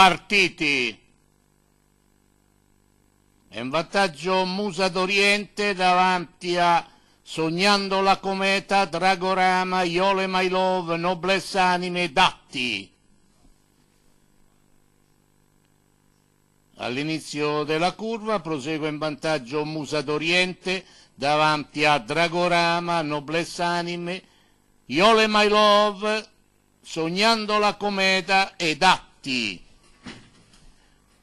partiti. È in vantaggio Musa d'Oriente davanti a Sognando la cometa, Dragorama, Iole My Love, Noblesse Anime, Datti. All'inizio della curva prosegue in vantaggio Musa d'Oriente davanti a Dragorama, Noblesse Anime, Iole My Love, Sognando la cometa e Datti.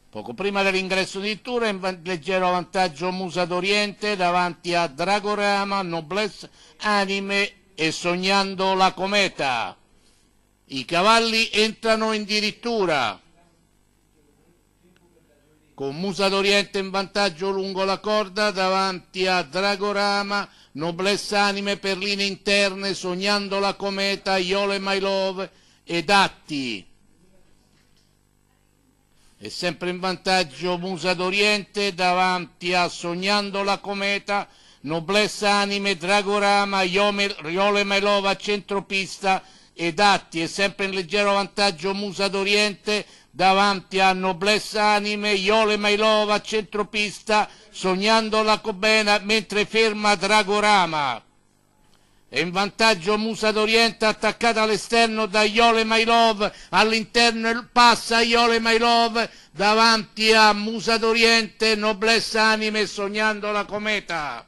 Poco prima dell'ingresso di Tura in leggero vantaggio Musa d'Oriente davanti a Dragorama, Noblesse, Anime e Sognando la Cometa. I cavalli entrano addirittura con Musa d'Oriente in vantaggio lungo la corda davanti a Dragorama, Noblesse Anime per linee interne, Sognando la Cometa, Iole My Love e Datti. E sempre in vantaggio Musa d'Oriente davanti a Sognando la Cometa, Noblessa Anime, Dragorama, Iome, Riole Melova, centropista e Datti. E sempre in leggero vantaggio Musa d'Oriente davanti a Noblessa Anime, Iole Mailova, centropista, sognando la Cobena mentre ferma Dragorama e in vantaggio Musa d'Oriente attaccata all'esterno da Iole Mailov all'interno passa Iole Mailov davanti a Musa d'Oriente noblesse anime sognando la cometa